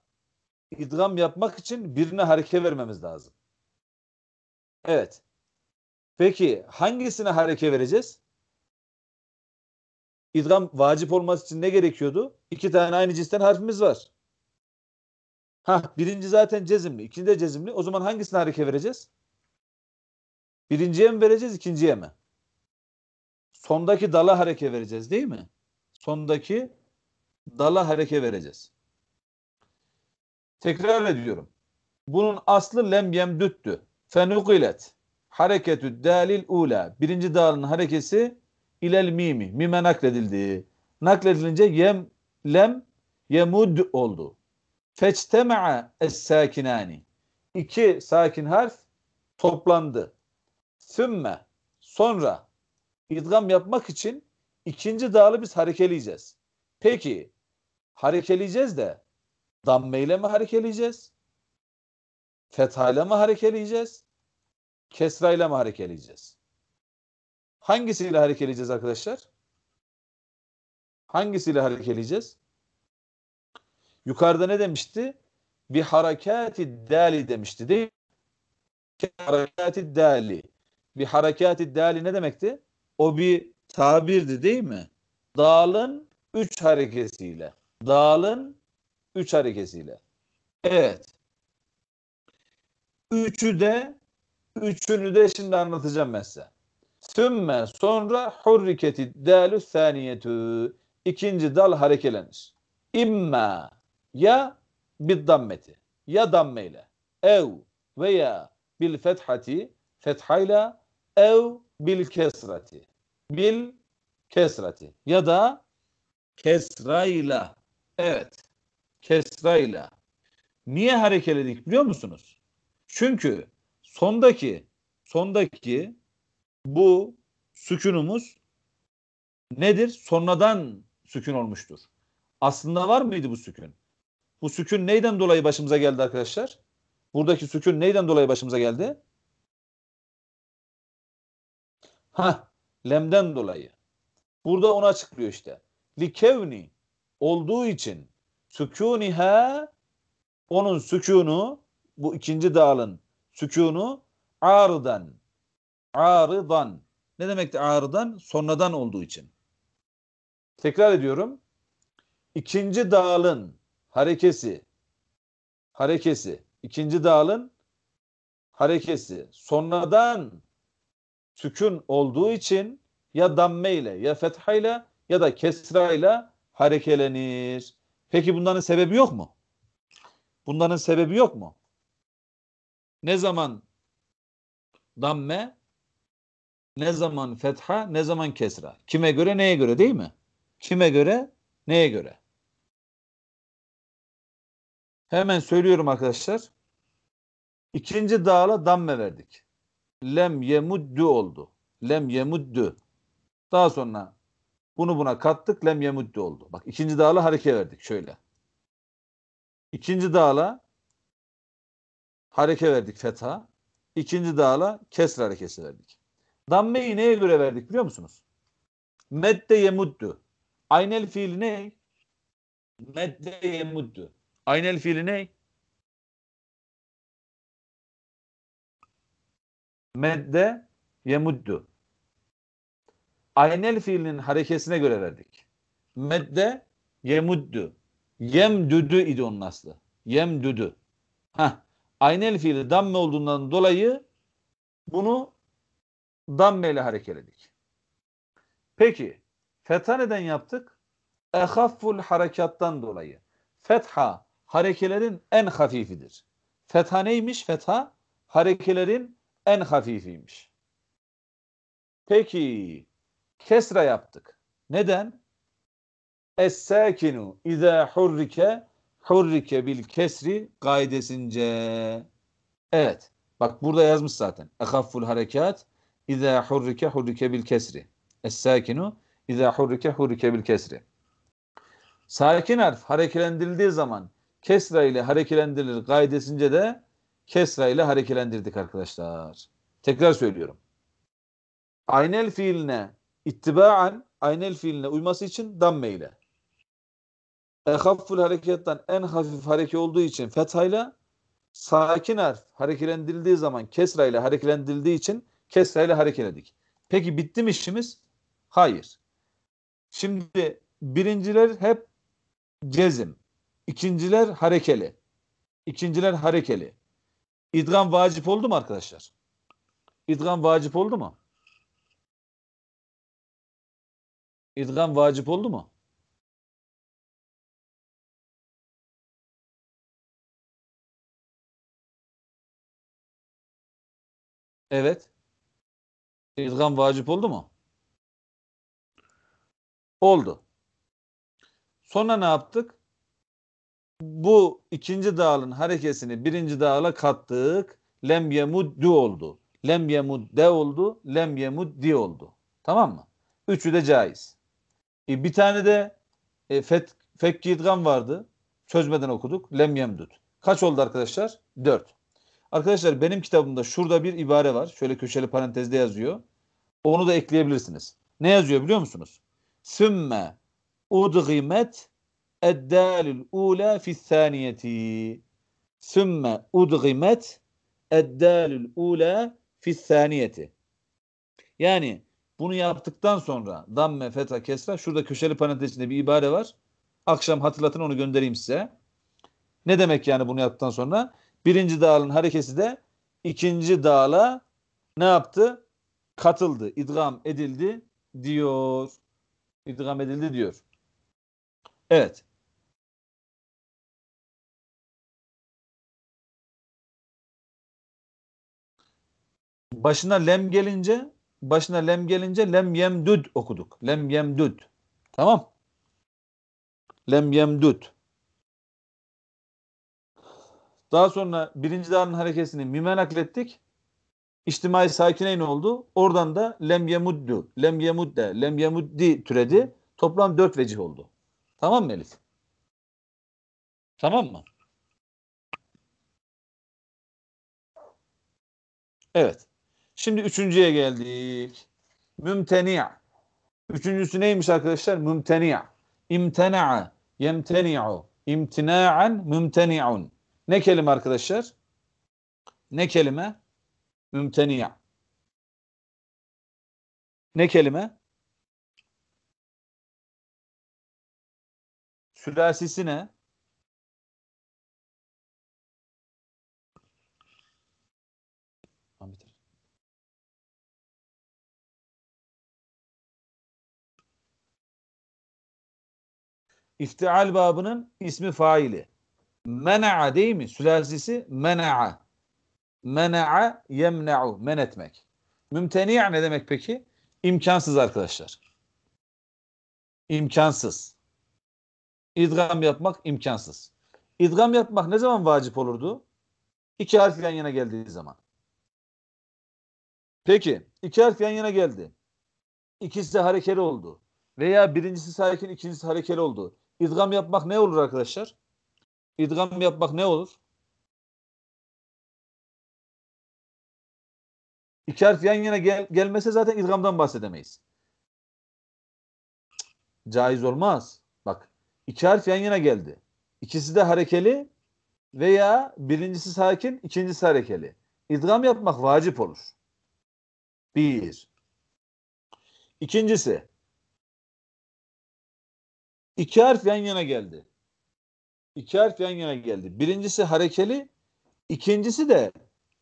idgam yapmak için birine hareket vermemiz lazım. Evet. Peki hangisine hareke vereceğiz? İdgam vacip olması için ne gerekiyordu? İki tane aynı cinsten harfimiz var. Ha birinci zaten cezimli, ikinci de cezimli. O zaman hangisine hareke vereceğiz? Birinciye mi vereceğiz, ikinciye mi? Sondaki dala hareke vereceğiz değil mi? Sondaki dala hareke vereceğiz. Tekrar ediyorum. Bunun aslı lem yem düttü fenukilet hareketü dalil ula birinci dalın harekesi ilel mimi mime nakledildi. Nakledilince yem lem yemud oldu. Feçtema'a es sakinani iki sakin harf toplandı. Sümme sonra idgam yapmak için ikinci dalı biz harekeleyeceğiz. Peki harekeleyeceğiz de dammeyle mi harekeleyeceğiz? Fethayla mı harekeleyeceğiz? Kesra ile mi edeceğiz. Hangisiyle hareket edeceğiz arkadaşlar? Hangisiyle hareket edeceğiz? Yukarıda ne demişti? Bir harekati dali demişti değil mi? harekati dali. Bir harekati dali ne demekti? O bir tabirdi değil mi? Dalın üç harekesiyle. Dalın üç harekesiyle. Evet. Üçü de Üçünü de şimdi anlatacağım ben size. Sümme sonra hurriketi dalü saniyetü. ikinci dal harekelenir. İmma ya bir dammeti ya dammeyle ev veya bil fethati fethayla ev bil kesrati bil kesrati ya da kesrayla evet kesrayla niye harekeledik biliyor musunuz? Çünkü sondaki sondaki bu sükunumuz nedir? Sonradan sükun olmuştur. Aslında var mıydı bu sükun? Bu sükun neyden dolayı başımıza geldi arkadaşlar? Buradaki sükun neyden dolayı başımıza geldi? Ha, lemden dolayı. Burada onu açıklıyor işte. Likevni olduğu için sükuniha onun sükunu bu ikinci dağılın sükûnu arıdan. Arıdan. Ne demekti arıdan? Sonradan olduğu için. Tekrar ediyorum. İkinci dağılın harekesi harekesi ikinci dağılın harekesi sonradan sükun olduğu için ya damme ile ya fetha ile ya da kesra ile harekelenir. Peki bunların sebebi yok mu? Bunların sebebi yok mu? Ne zaman damme, ne zaman fetha, ne zaman kesra. Kime göre, neye göre değil mi? Kime göre, neye göre? Hemen söylüyorum arkadaşlar. İkinci dağla damme verdik. Lem yemuddu oldu. Lem yemuddu. Daha sonra bunu buna kattık. Lem yemuddu oldu. Bak ikinci dağla hareke verdik şöyle. İkinci dağla hareke verdik fetha. İkinci dağla kesra harekesi verdik. Dammeyi neye göre verdik biliyor musunuz? Medde yemuddu. Aynel fiili ne? Medde yemuddu. Aynel fiili ne? Medde yemuddu. Aynel fiilinin harekesine göre verdik. Medde yemuddu. düdü idi onun aslı. düdü. Hah aynel fiili damme olduğundan dolayı bunu damme ile harekeledik. Peki fetha neden yaptık? Ehafful harekattan dolayı. Fetha harekelerin en hafifidir. Fetha neymiş? Fetha harekelerin en hafifiymiş. Peki kesra yaptık. Neden? Es-sakinu izâ hurrike hurrike bil kesri kaidesince. Evet. Bak burada yazmış zaten. Ehafful harekat İza hurrike hurrike bil kesri. Es-sakinu İza hurrike hurrike bil kesri. Sakin harf hareketlendirildiği zaman kesra ile hareketlendirilir. Kaidesince de kesra ile hareketlendirdik arkadaşlar. Tekrar söylüyorum. Aynel fiiline ittibaan aynel fiiline uyması için damme ile ehafful harekattan en hafif hareke olduğu için fethayla sakin harf hareketlendirildiği zaman kesra ile hareketlendirildiği için kesra ile hareketledik. Peki bitti mi işimiz? Hayır. Şimdi birinciler hep cezim. ikinciler harekeli. İkinciler harekeli. İdgam vacip oldu mu arkadaşlar? İdgam vacip oldu mu? İdgam vacip oldu mu? Evet. İdgam vacip oldu mu? Oldu. Sonra ne yaptık? Bu ikinci dağılın harekesini birinci dağla kattık. Lem yemuddi oldu. Lem yemudde oldu. Lem yemuddi oldu. Tamam mı? Üçü de caiz. E, bir tane de e, fet, fekki idgam vardı. Çözmeden okuduk. Lem yemdud. Kaç oldu arkadaşlar? Dört. Arkadaşlar benim kitabımda şurada bir ibare var. Şöyle köşeli parantezde yazıyor. Onu da ekleyebilirsiniz. Ne yazıyor biliyor musunuz? Sümme udgimet eddalil ula fi saniyeti. Sümme udgimet eddalil ula fi saniyeti. Yani bunu yaptıktan sonra damme feta kesra şurada köşeli parantez içinde bir ibare var. Akşam hatırlatın onu göndereyim size. Ne demek yani bunu yaptıktan sonra? Birinci dağılın hareketi de ikinci dağla ne yaptı? Katıldı, idgam edildi diyor. İdgam edildi diyor. Evet. Başına lem gelince başına lem gelince lem yemdüd okuduk. Lem yemdüd. Tamam. Lem yemdüd. Daha sonra birinci dağın harekesini mime naklettik. İçtimai sakineyn oldu. Oradan da lem yemuddu, lem yemudde, lem yemuddi türedi. Toplam dört vecih oldu. Tamam mı Elif? Tamam mı? Evet. Şimdi üçüncüye geldik. Mümteni'a. Üçüncüsü neymiş arkadaşlar? Mümteni'a. İmtena'a. Yemteni'u. İmtina'an mümteni'un. Ne kelime arkadaşlar? Ne kelime? Mümteniya. Ne kelime? Sülasisi ne? İftial babının ismi faili. Mena'a değil mi? Sülalsisi mena'a. Mena'a yemne'u. Men etmek. Mümteni' ne demek peki? İmkansız arkadaşlar. İmkansız. İdgam yapmak imkansız. İdgam yapmak ne zaman vacip olurdu? İki harf yan yana geldiği zaman. Peki iki harf yan yana geldi. İkisi de harekeli oldu. Veya birincisi sakin ikincisi harekeli oldu. İdgam yapmak ne olur arkadaşlar? idgam yapmak ne olur? İki harf yan yana gel, gelmese zaten idgamdan bahsedemeyiz. Caiz olmaz. Bak iki harf yan yana geldi. İkisi de harekeli veya birincisi sakin, ikincisi harekeli. İdgam yapmak vacip olur. Bir. İkincisi İki harf yan yana geldi iki harf yan yana geldi. Birincisi harekeli, ikincisi de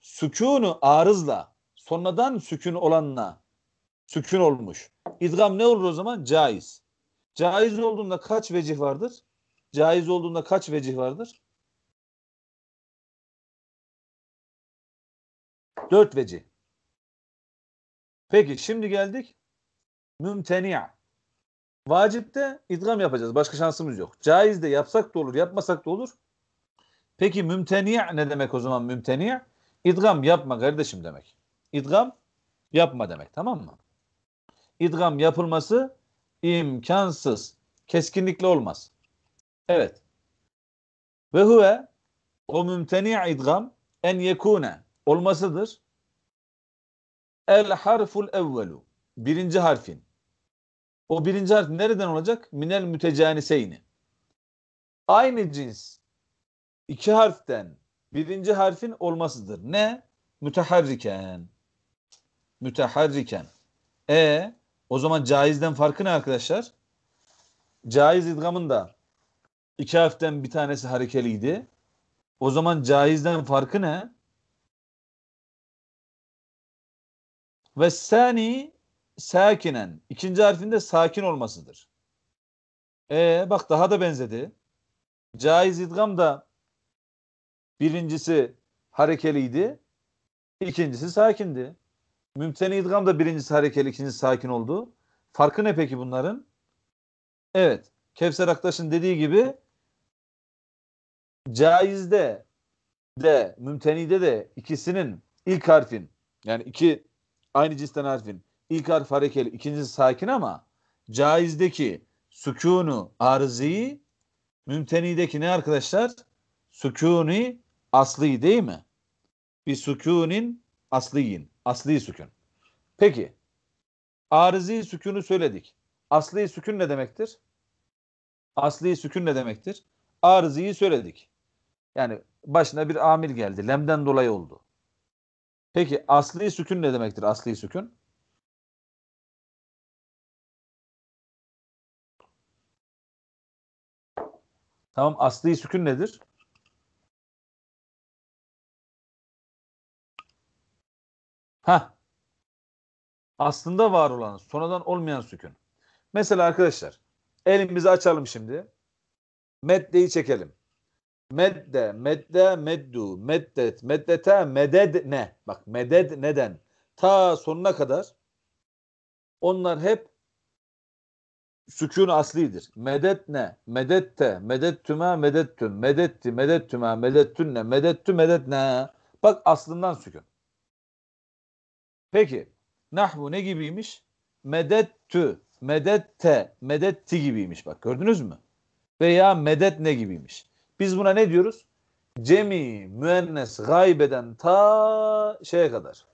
sükûnu arızla, sonradan sükün olanla sükün olmuş. İdgam ne olur o zaman? Caiz. Caiz olduğunda kaç vecih vardır? Caiz olduğunda kaç vecih vardır? Dört vecih. Peki şimdi geldik mümteni'a. Vacipte idgam yapacağız. Başka şansımız yok. Caizde yapsak da olur, yapmasak da olur. Peki mümteni ne demek o zaman mümteni? İdgam yapma kardeşim demek. İdgam yapma demek tamam mı? İdgam yapılması imkansız. Keskinlikle olmaz. Evet. Ve huve o mümteni idgam en yekune olmasıdır. El harful evvelu birinci harfin o birinci harf nereden olacak? Minel mütecaniseyni. Aynı cins iki harften birinci harfin olmasıdır. Ne? Müteharriken. Müteharriken. E o zaman caizden farkı ne arkadaşlar? Caiz idgamında iki harften bir tanesi harekeliydi. O zaman caizden farkı ne? Ve sani sakinen. ikinci harfinde sakin olmasıdır. E bak daha da benzedi. Caiz idgam da birincisi harekeliydi. ikincisi sakindi. Mümteni idgam da birincisi harekeli, ikincisi sakin oldu. Farkı ne peki bunların? Evet. Kevser Aktaş'ın dediği gibi caizde de mümtenide de ikisinin ilk harfin yani iki aynı cinsten harfin İlk harf harekeli, ikincisi sakin ama caizdeki sükûnu arziyi, mümtenideki ne arkadaşlar? Sükûni asli değil mi? Bir sükûnin asliyin. Asli sükun. Peki. Arzi sükûnu söyledik. Asli sükun ne demektir? Asli sükun ne demektir? Arziyi söyledik. Yani başına bir amil geldi. Lemden dolayı oldu. Peki asli sükun ne demektir asli sükun? Tamam asli sükün nedir? Ha. Aslında var olan, sonradan olmayan sükün. Mesela arkadaşlar, elimizi açalım şimdi. Meddeyi çekelim. Medde, medde, meddu, meddet, meddete, meded ne? Bak meded neden? Ta sonuna kadar onlar hep sükun aslidir. Medet ne? Medet Medet te? Medette, Medet medettün, medetti, Medet tü? Medet ne? Bak aslından sükun. Peki, nahvu ne gibiymiş? Medet Medet tü? te? Medet ti gibiymiş. Bak gördünüz mü? Veya medet ne gibiymiş? Biz buna ne diyoruz? Cemi, müennes, gaybeden ta şeye kadar.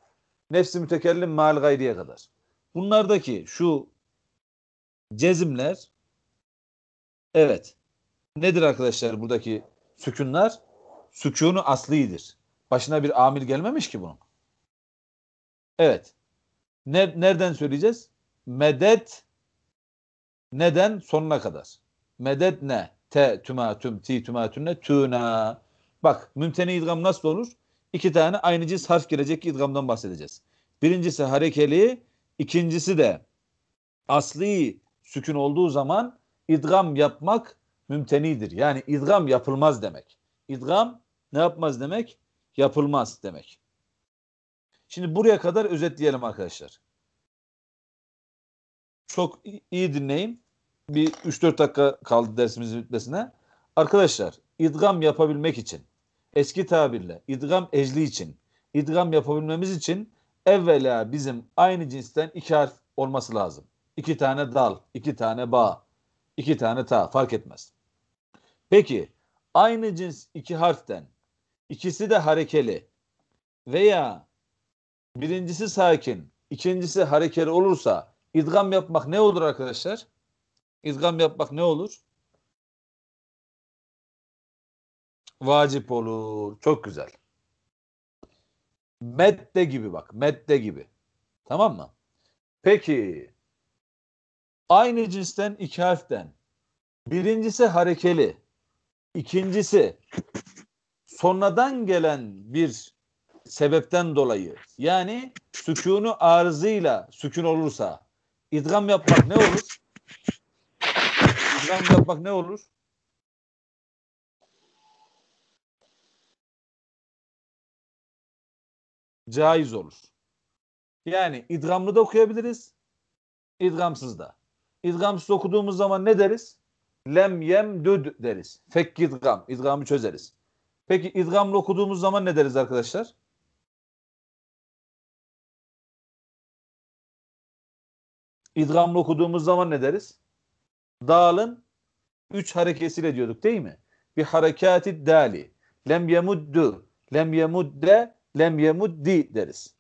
Nefsi mütekellim mal gayriye kadar. Bunlardaki şu cezimler evet nedir arkadaşlar buradaki sükunlar? Sükunu aslidir. Başına bir amil gelmemiş ki bunun. Evet. Ne, nereden söyleyeceğiz? Medet neden sonuna kadar. Medet ne? Te tümatüm, ti tümatünne, tüna. Bak mümteni idgam nasıl olur? İki tane aynı cins harf gelecek idgamdan bahsedeceğiz. Birincisi harekeli, ikincisi de asli sükun olduğu zaman idgam yapmak mümtenidir. Yani idgam yapılmaz demek. İdgam ne yapmaz demek? Yapılmaz demek. Şimdi buraya kadar özetleyelim arkadaşlar. Çok iyi dinleyin. Bir 3-4 dakika kaldı dersimizin bitmesine. Arkadaşlar idgam yapabilmek için eski tabirle idgam ecli için idgam yapabilmemiz için evvela bizim aynı cinsten iki harf olması lazım iki tane dal, iki tane bağ, iki tane ta fark etmez. Peki aynı cins iki harften ikisi de harekeli veya birincisi sakin, ikincisi harekeli olursa idgam yapmak ne olur arkadaşlar? İdgam yapmak ne olur? Vacip olur. Çok güzel. Medde gibi bak. Medde gibi. Tamam mı? Peki Aynı cinsten iki harften. Birincisi harekeli. İkincisi sonradan gelen bir sebepten dolayı. Yani sükunu arzıyla sükun olursa idgam yapmak ne olur? İdgam yapmak ne olur? Caiz olur. Yani idgamlı da okuyabiliriz, idgamsız da. İdgamsız okuduğumuz zaman ne deriz? Lem yem düd deriz. Fekk idgam. İdgamı çözeriz. Peki idgamlı okuduğumuz zaman ne deriz arkadaşlar? İdgamlı okuduğumuz zaman ne deriz? Dalın üç harekesiyle diyorduk değil mi? Bir harekati dali. Lem yemuddu, lem yemudde, lem yemuddi deriz.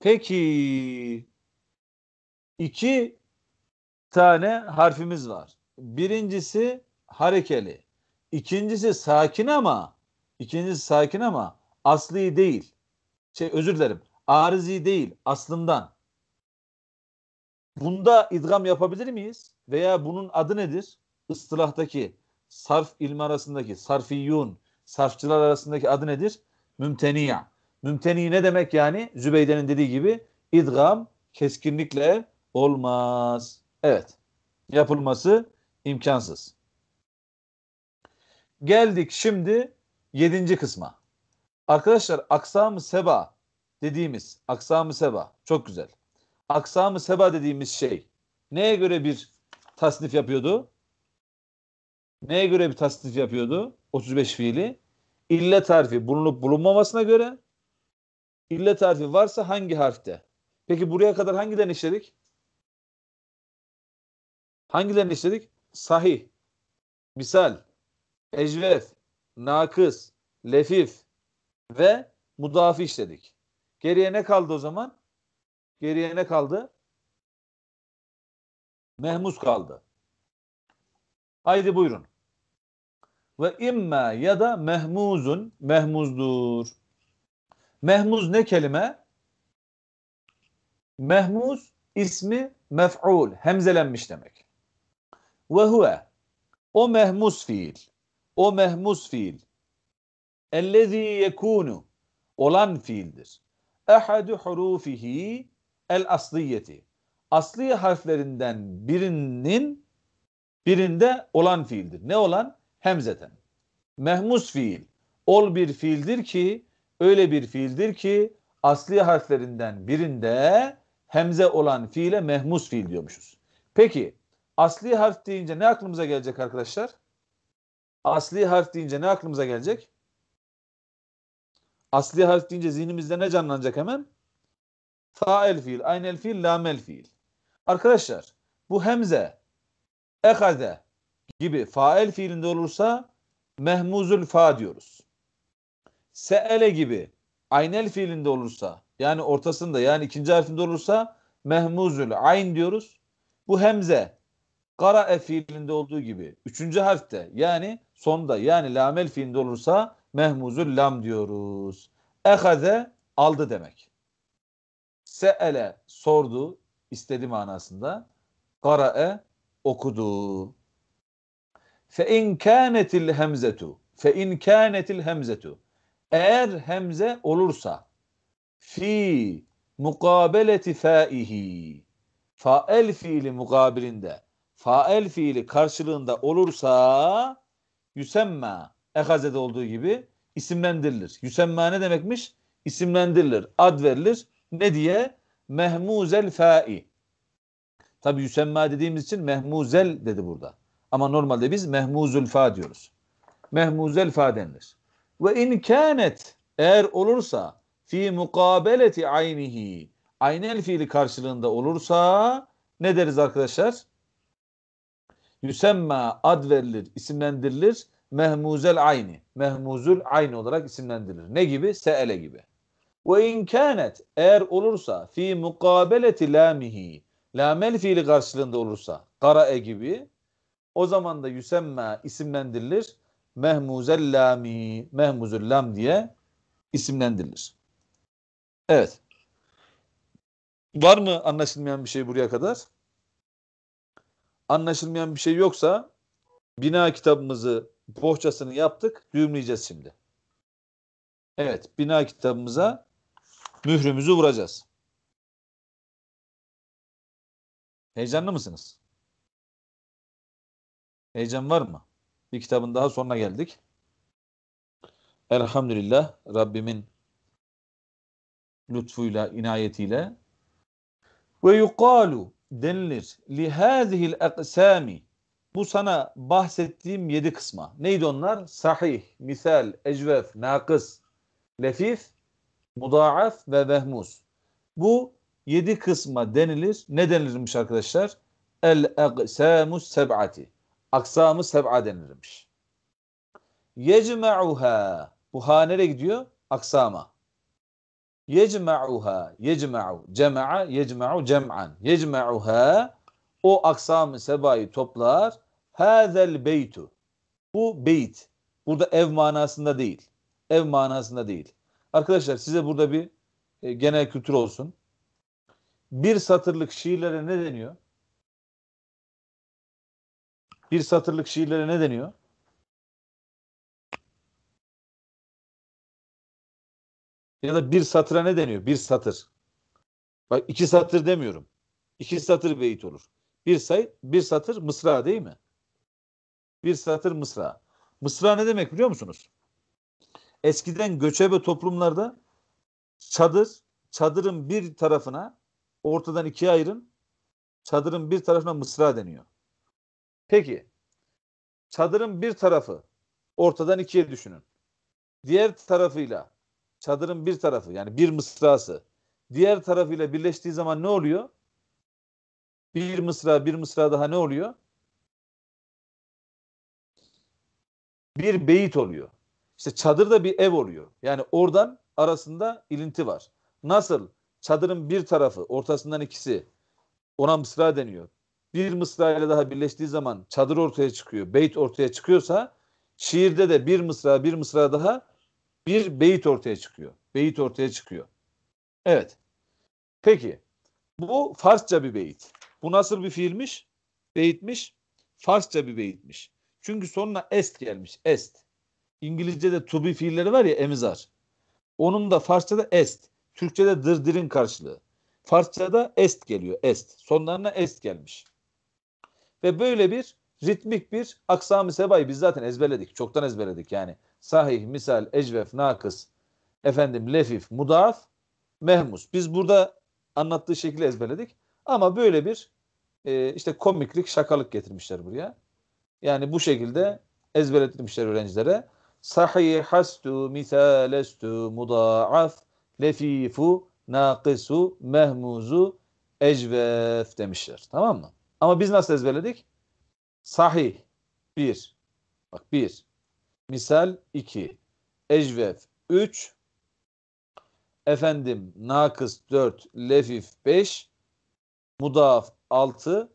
Peki iki tane harfimiz var. Birincisi harekeli. İkincisi sakin ama ikincisi sakin ama asli değil. Şey özür dilerim. Arızi değil aslından. Bunda idgam yapabilir miyiz? Veya bunun adı nedir? Istilahtaki sarf ilmi arasındaki sarfiyun, sarfçılar arasındaki adı nedir? Mümteniya. Mümteni ne demek yani? Zübeyde'nin dediği gibi idgam keskinlikle olmaz. Evet. Yapılması imkansız. Geldik şimdi yedinci kısma. Arkadaşlar aksamı seba dediğimiz aksamı seba çok güzel. Aksamı seba dediğimiz şey neye göre bir tasnif yapıyordu? Neye göre bir tasnif yapıyordu? 35 fiili. İlle tarifi bulunup bulunmamasına göre. İlle tarifi varsa hangi harfte? Peki buraya kadar hangiden işledik? Hangilerini işledik? Sahih, misal, ecvef, nakıs, lefif ve mudafi işledik. Geriye ne kaldı o zaman? Geriye ne kaldı? Mehmus kaldı. Haydi buyurun. Ve imma ya da mehmuzun mehmuzdur. Mehmuz ne kelime? Mehmuz ismi mef'ul, hemzelenmiş demek. Ve huve. O mehmus fiil. O mehmus fiil. Ellezî yekûnu. Olan fiildir. Ehadu hurufihi el asliyeti. Asli harflerinden birinin birinde olan fiildir. Ne olan? Hemzeten. Mehmus fiil. Ol bir fiildir ki öyle bir fiildir ki asli harflerinden birinde hemze olan fiile mehmus fiil diyormuşuz. Peki Asli harf deyince ne aklımıza gelecek arkadaşlar? Asli harf deyince ne aklımıza gelecek? Asli harf deyince zihnimizde ne canlanacak hemen? Fa'el fiil, aynel fiil, lamel fiil. Arkadaşlar bu hemze, ekade gibi fa'el fiilinde olursa mehmuzul fa diyoruz. Se'ele gibi aynel fiilinde olursa yani ortasında yani ikinci harfinde olursa mehmuzul ayn diyoruz. Bu hemze Kara e fiilinde olduğu gibi üçüncü harfte yani sonda yani lamel fiilinde olursa mehmuzul lam diyoruz. Ehaze aldı demek. Se'ele sordu istedi manasında. e okudu. Fe in kânetil hemzetu. Fe in kânetil hemzetu. Eğer hemze olursa fi mukabeleti faihi. Fael fiili mukabilinde fael fiili karşılığında olursa yüsemma ehazede olduğu gibi isimlendirilir. Yüsemma ne demekmiş? İsimlendirilir, ad verilir. Ne diye? Mehmuzel fa'i. Tabi yüsemma dediğimiz için mehmuzel dedi burada. Ama normalde biz mehmuzul fa diyoruz. Mehmuzel fa denilir. Ve in kânet eğer olursa fi mukabeleti aynihi aynel fiili karşılığında olursa ne deriz arkadaşlar? Yüsemma ad verilir, isimlendirilir. Mehmuzel ayni. Mehmuzul ayni olarak isimlendirilir. Ne gibi? Se'ele gibi. Ve inkanet eğer olursa fi mukabeleti lamihi lamel fiili karşılığında olursa karae gibi o zaman da yüsemma isimlendirilir. Mehmuzel lami mehmuzul lam diye isimlendirilir. Evet. Var mı anlaşılmayan bir şey buraya kadar? anlaşılmayan bir şey yoksa bina kitabımızı bohçasını yaptık, düğümleyeceğiz şimdi. Evet, bina kitabımıza mührümüzü vuracağız. Heyecanlı mısınız? Heyecan var mı? Bir kitabın daha sonuna geldik. Elhamdülillah Rabbimin lütfuyla, inayetiyle ve yuqalu denilir. Li Lihazihil eksami bu sana bahsettiğim yedi kısma. Neydi onlar? Sahih, misal, ecvef, nakıs, lefif, mudaaf ve vehmus. Bu yedi kısma denilir. Ne denilirmiş arkadaşlar? El aksamu seb'ati. Aksamı seb'a denilirmiş. Yecme'uha. Bu ha nereye gidiyor? Aksama yecma'uha yecma'u cema'a yecma'u cem'an yecma'uha o aksam sebayı toplar hazel beytu bu beyt burada ev manasında değil ev manasında değil arkadaşlar size burada bir e, genel kültür olsun bir satırlık şiirlere ne deniyor bir satırlık şiirlere ne deniyor Ya da bir satıra ne deniyor? Bir satır. Bak iki satır demiyorum. İki satır beyit olur. Bir say, bir satır mısra değil mi? Bir satır mısra. Mısra ne demek biliyor musunuz? Eskiden göçebe toplumlarda çadır, çadırın bir tarafına ortadan ikiye ayırın. Çadırın bir tarafına mısra deniyor. Peki çadırın bir tarafı ortadan ikiye düşünün. Diğer tarafıyla çadırın bir tarafı yani bir mısrası diğer tarafıyla birleştiği zaman ne oluyor? Bir mısra bir mısra daha ne oluyor? Bir beyit oluyor. İşte çadır da bir ev oluyor. Yani oradan arasında ilinti var. Nasıl? Çadırın bir tarafı, ortasından ikisi ona mısra deniyor. Bir mısra ile daha birleştiği zaman çadır ortaya çıkıyor, beyt ortaya çıkıyorsa şiirde de bir mısra bir mısra daha bir beyit ortaya çıkıyor. Beyit ortaya çıkıyor. Evet. Peki. Bu Farsça bir beyit. Bu nasıl bir fiilmiş? Beyitmiş. Farsça bir beyitmiş. Çünkü sonuna est gelmiş. Est. İngilizce'de to be fiilleri var ya emizar. Onun da Farsça'da est. Türkçe'de dırdirin karşılığı. Farsça'da est geliyor. Est. Sonlarına est gelmiş. Ve böyle bir ritmik bir aksam-ı sebayı biz zaten ezberledik. Çoktan ezberledik yani sahih, misal, ecvef, nakıs, efendim lefif, mudaf, mehmus. Biz burada anlattığı şekilde ezberledik. Ama böyle bir e, işte komiklik, şakalık getirmişler buraya. Yani bu şekilde ezberletmişler öğrencilere. Sahih hastu misalestu mudaaf lefifu nakisu mehmuzu ecvef demişler. Tamam mı? Ama biz nasıl ezberledik? Sahih. Bir. Bak bir. Misal 2. ejvef 3. Efendim Nakıs 4. Lefif 5. Mudaf 6.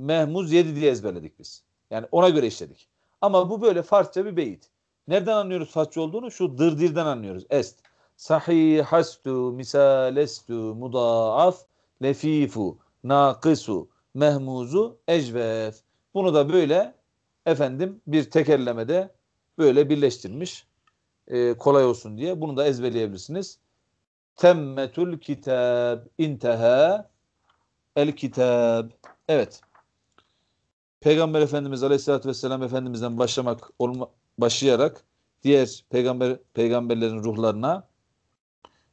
Mehmuz 7 diye ezberledik biz. Yani ona göre işledik. Ama bu böyle Farsça bir beyit. Nereden anlıyoruz Farsça olduğunu? Şu dırdirden anlıyoruz. Est. Sahihastu misalestu mudaaf lefifu nakisu mehmuzu ecvef. Bunu da böyle efendim bir tekerlemede böyle birleştirmiş. E, kolay olsun diye. Bunu da ezberleyebilirsiniz. temmetul kitab inteha el kitab. Evet. Peygamber Efendimiz Aleyhisselatü Vesselam Efendimiz'den başlamak olma, başlayarak diğer peygamber peygamberlerin ruhlarına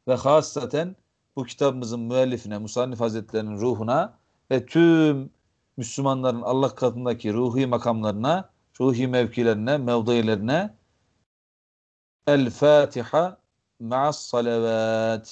ve hasaten bu kitabımızın müellifine, Musannif Hazretlerinin ruhuna ve tüm Müslümanların Allah katındaki ruhi makamlarına ruhi mevkilerine, mevdilerine El Fatiha ma'as salavat.